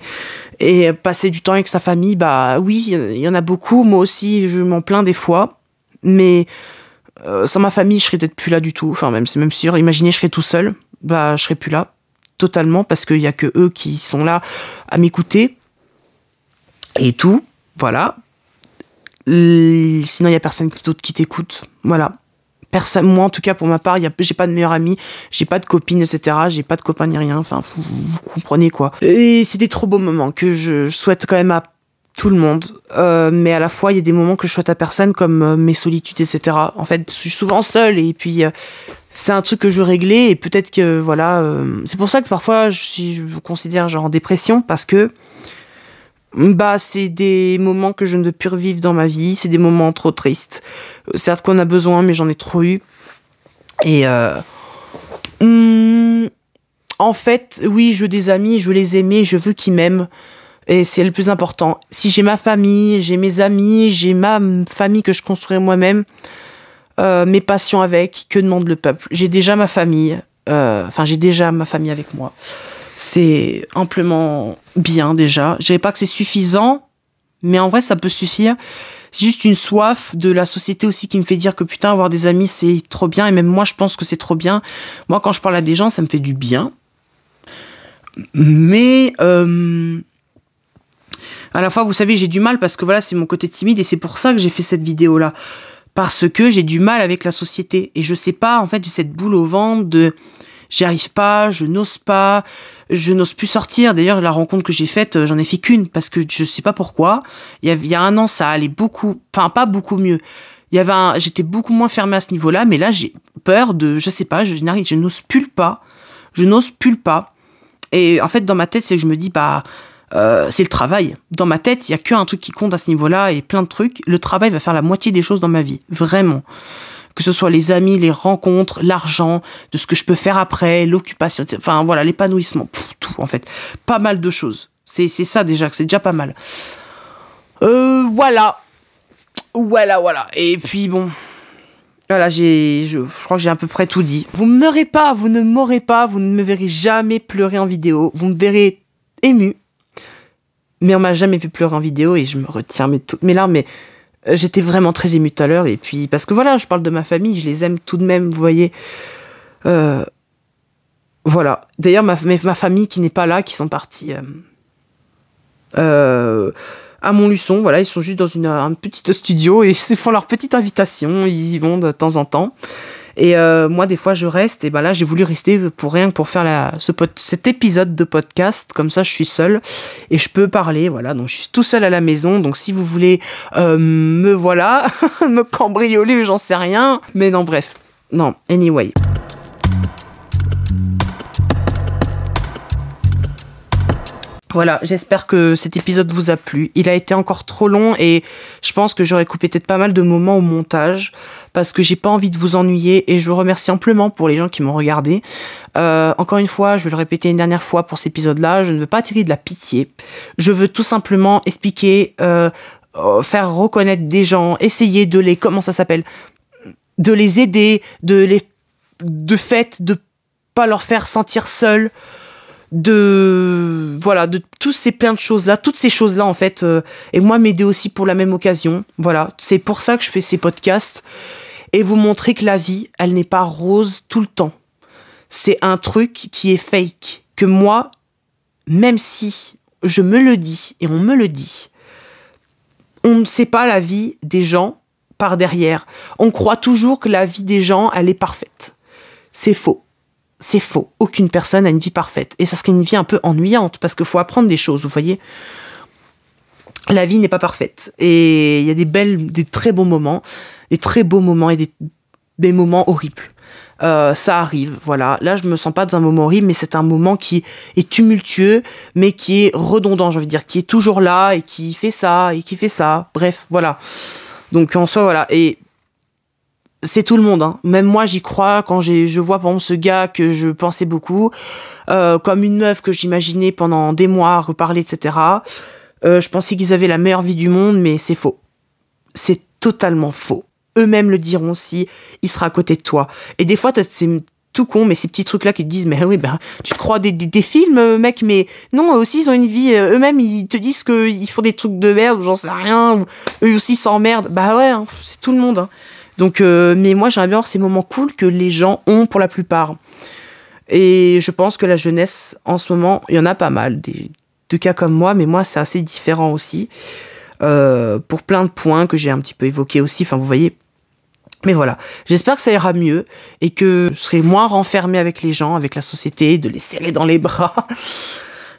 et passer du temps avec sa famille, bah oui, il y en a beaucoup. Moi aussi, je m'en plains des fois. Mais euh, sans ma famille, je serais peut-être plus là du tout. Enfin, même, c'est même sûr. Imaginez, je serais tout seul. Bah, je serais plus là. Totalement. Parce qu'il n'y a que eux qui sont là à m'écouter. Et tout. Voilà. sinon, il n'y a personne d'autre qui t'écoute. Voilà personne, moi en tout cas pour ma part, j'ai pas de meilleur ami, j'ai pas de copine, etc. J'ai pas de copain ni rien. Enfin, vous, comprenez quoi. Et c'était trop beau moment que je, souhaite quand même à tout le monde. Euh, mais à la fois, il y a des moments que je souhaite à personne, comme euh, mes solitudes, etc. En fait, je suis souvent seule et puis euh, c'est un truc que je veux régler et peut-être que voilà. c'est pour ça que parfois je, je considère genre en dépression parce que bah, c'est des moments que je ne veux plus revivre dans ma vie. C'est des moments trop tristes. Euh, certes qu'on a besoin, mais j'en ai trop eu. Et euh, hmm, en fait, oui, je veux des amis, je veux les aimer, je veux qu'ils m'aiment. Et c'est le plus important. Si j'ai ma famille, j'ai mes amis, j'ai ma famille que je construis moi-même, euh, mes passions avec, que demande le peuple J'ai déjà ma famille. Euh, enfin, j'ai déjà ma famille avec moi c'est amplement bien déjà. Je dirais pas que c'est suffisant, mais en vrai, ça peut suffire. Juste une soif de la société aussi qui me fait dire que putain, avoir des amis, c'est trop bien. Et même moi, je pense que c'est trop bien. Moi, quand je parle à des gens, ça me fait du bien. Mais euh, à la fois, vous savez, j'ai du mal parce que voilà, c'est mon côté timide et c'est pour ça que j'ai fait cette vidéo là. Parce que j'ai du mal avec la société et je sais pas, en fait, j'ai cette boule au ventre de j'y arrive pas, je n'ose pas, je n'ose plus sortir. D'ailleurs, la rencontre que j'ai faite, euh, j'en ai fait qu'une parce que je sais pas pourquoi. Il y a, un an, ça allait beaucoup, enfin pas beaucoup mieux. Il y avait j'étais beaucoup moins fermée à ce niveau-là, mais là, j'ai peur de, je sais pas, je n'arrive, je n'ose plus pas, je n'ose plus pas. Et en fait, dans ma tête, c'est que je me dis, bah, euh, c'est le travail. Dans ma tête, il y a qu'un truc qui compte à ce niveau-là et plein de trucs. Le travail va faire la moitié des choses dans ma vie, vraiment que ce soit les amis, les rencontres, l'argent, de ce que je peux faire après, l'occupation, enfin voilà, l'épanouissement, tout en fait. Pas mal de choses. C'est ça déjà, c'est déjà pas mal. Euh, voilà. Voilà, voilà. Et puis bon. Voilà, j'ai, je, crois que j'ai à peu près tout dit. Vous ne pas, vous ne m'aurez pas, vous ne me verrez jamais pleurer en vidéo. Vous me verrez ému. Mais on m'a jamais vu pleurer en vidéo et je me retiens mais toutes mes larmes. Mais j'étais vraiment très émue tout à l'heure. Et puis, parce que voilà, je parle de ma famille, je les aime tout de même, vous voyez. Euh, voilà. D'ailleurs, ma, famille qui n'est pas là, qui sont partis euh, euh, à Montluçon, voilà, ils sont juste dans un petit studio et ils font leur petite invitation, ils y vont de temps en temps. Et euh, moi, des fois, je reste. Et ben là, j'ai voulu rester pour rien que pour faire ce cet épisode de podcast. Comme ça, je suis seule et je peux parler. Voilà, donc je suis tout seul à la maison. Donc si vous voulez euh, me voilà, <laughs> me cambrioler, j'en sais rien. Mais non, bref. Non, anyway. Voilà, j'espère que cet épisode vous a plu. Il a été encore trop long et je pense que j'aurais coupé peut-être pas mal de moments au montage parce que j'ai pas envie de vous ennuyer et je vous remercie amplement pour les gens qui m'ont regardé. Euh, encore une fois, je vais le répéter une dernière fois pour cet épisode-là, je ne veux pas tirer de la pitié. Je veux tout simplement expliquer, euh, euh, faire reconnaître des gens, essayer de les, comment ça s'appelle, de les aider, de les, de fait, de pas leur faire sentir seuls de voilà de tous ces plein de choses là toutes ces choses là en fait euh, et moi m'aider aussi pour la même occasion voilà c'est pour ça que je fais ces podcasts et vous montrer que la vie elle n'est pas rose tout le temps c'est un truc qui est fake que moi même si je me le dis et on me le dit on ne sait pas la vie des gens par derrière on croit toujours que la vie des gens elle est parfaite c'est faux c'est faux. Aucune personne a une vie parfaite. Et ça serait une vie un peu ennuyante parce qu'il faut apprendre des choses, vous voyez. La vie n'est pas parfaite. Et il y a des belles, des très bons moments, des très beaux moments et des, moments horribles. Euh, ça arrive, voilà. Là, je me sens pas dans un moment horrible, mais c'est un moment qui est tumultueux, mais qui est redondant, j'ai envie de dire, qui est toujours là et qui fait ça et qui fait ça. Bref, voilà. Donc en soi, voilà. Et c'est tout le monde. Hein. Même moi, j'y crois quand je vois par exemple ce gars que je pensais beaucoup, euh, comme une meuf que j'imaginais pendant des mois reparler, etc. Euh, je pensais qu'ils avaient la meilleure vie du monde, mais c'est faux. C'est totalement faux. Eux-mêmes le diront si il sera à côté de toi. Et des fois, c'est tout con, mais ces petits trucs-là qui te disent, mais oui, ben, tu crois des, films, euh, mec, mais non, eux aussi, ils ont une vie, eux-mêmes, ils te disent qu'ils font des trucs de merde, ou j'en sais rien, ou eux aussi s'emmerdent. Bah ouais, hein, c'est tout le monde. Hein. Donc, euh, mais moi, j'aimerais bien avoir ces moments cool que les gens ont pour la plupart. Et je pense que la jeunesse, en ce moment, il y en a pas mal, des, de cas comme moi, mais moi, c'est assez différent aussi, euh, pour plein de points que j'ai un petit peu évoqués aussi, enfin, vous voyez. Mais voilà, j'espère que ça ira mieux et que je serai moins renfermé avec les gens, avec la société, de les serrer dans les <laughs> bras,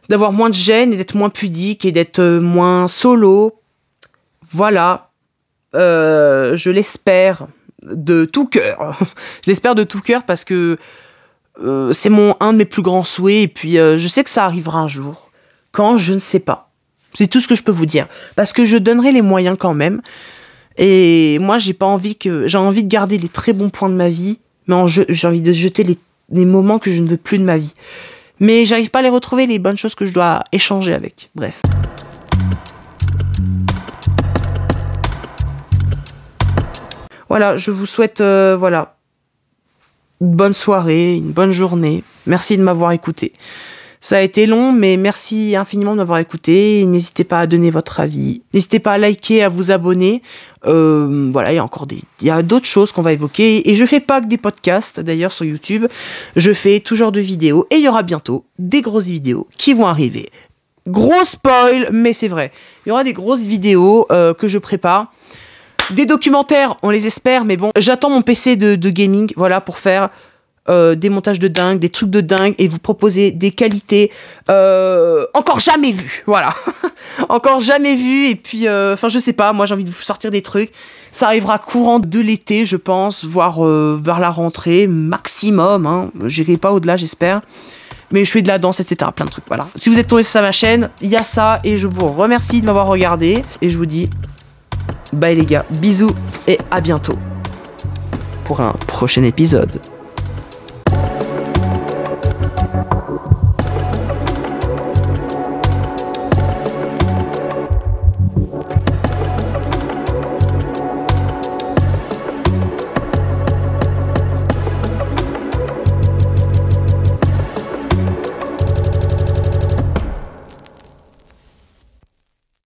d'avoir moins de gêne et d'être moins pudique et d'être euh, moins solo. Voilà, euh, je l'espère de tout cœur. <laughs> je l'espère de tout cœur parce que euh, c'est mon un de mes plus grands souhaits et puis euh, je sais que ça arrivera un jour. Quand je ne sais pas. C'est tout ce que je peux vous dire parce que je donnerai les moyens quand même. Et moi j'ai pas envie que j'ai envie de garder les très bons points de ma vie, mais j'ai envie de jeter les moments que je ne veux plus de ma vie. Mais j'arrive pas à les retrouver les bonnes choses que je dois échanger avec. Bref. Voilà, je vous souhaite euh, voilà une bonne soirée, une bonne journée. Merci de m'avoir écouté. Ça a été long, mais merci infiniment de m'avoir écouté. N'hésitez pas à donner votre avis. N'hésitez pas à liker, à vous abonner. Euh, voilà, il y a encore des, il y a d'autres choses qu'on va évoquer. Et je fais pas que des podcasts, d'ailleurs, sur YouTube. Je fais toujours de vidéos. Et il y aura bientôt des grosses vidéos qui vont arriver. Gros spoil, mais c'est vrai. Il y aura des grosses vidéos euh, que je prépare des documentaires, on les espère, mais bon, j'attends mon PC de, gaming, voilà, pour faire euh, des montages de dingue, des trucs de dingue, et vous proposer des qualités euh, encore jamais vues, voilà. <laughs> encore jamais vues, et puis, euh, enfin, je sais pas, moi j'ai envie de vous sortir des trucs. Ça arrivera courant de l'été, je pense, voire vers la rentrée, maximum, hein. J'irai pas au-delà, j'espère mais je fais de la danse, etc. Plein de trucs, voilà. Si vous êtes tombé sur ma chaîne, il y a ça, et je vous remercie de m'avoir regardé, et je vous dis Bye les gars, bisous et à bientôt pour un prochain épisode.